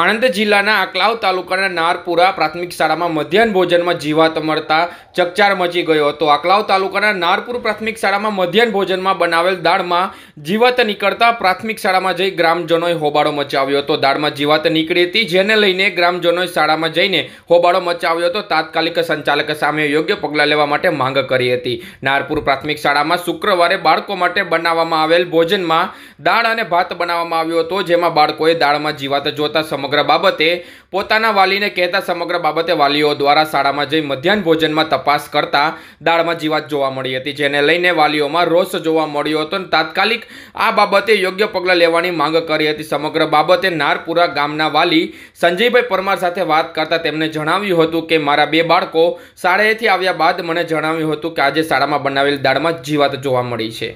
આણંદ જિલ્લાના આકલાવ તાલુકાના નારપુરા પ્રાથમિક શાળામાં મધ્યાહન ભોજનમાં જીવાત મળતા ચકચાર મચી ગયો હતો આકલાવ તાલુકાના નારપુર પ્રાથમિક શાળામાં મધ્યાહન ભોજનમાં બનાવેલ દાળમાં જીવાત નીકળતા પ્રાથમિક શાળામાં જઈ ગ્રામજનોએ હોબાળો મચાવ્યો હતો દાળમાં જીવાત નીકળી હતી જેને લઈને ગ્રામજનોએ શાળામાં જઈને હોબાળો મચાવ્યો હતો તાત્કાલિક સંચાલક સામે યોગ્ય પગલાં લેવા માટે માંગ કરી હતી નારપુર પ્રાથમિક શાળામાં શુક્રવારે બાળકો માટે બનાવવામાં આવેલ ભોજનમાં દાળ અને ભાત બનાવવામાં આવ્યો હતો જેમાં બાળકોએ દાળમાં જીવાત જોતા સમગ્ર બાબતે પોતાના વાલીને કહેતા સમગ્ર બાબતે વાલીઓ દ્વારા શાળામાં જઈ મધ્યાહન ભોજનમાં તપાસ કરતા દાળમાં જીવાત જોવા મળી હતી જેને લઈને વાલીઓમાં રોષ જોવા મળ્યો હતો અને તાત્કાલિક આ બાબતે યોગ્ય પગલાં લેવાની માંગ કરી હતી સમગ્ર બાબતે નારપુરા ગામના વાલી સંજયભાઈ પરમાર સાથે વાત કરતા તેમણે જણાવ્યું હતું કે મારા બે બાળકો શાળાએથી આવ્યા બાદ મને જણાવ્યું હતું કે આજે શાળામાં બનાવેલ દાળમાં જીવાત જોવા મળી છે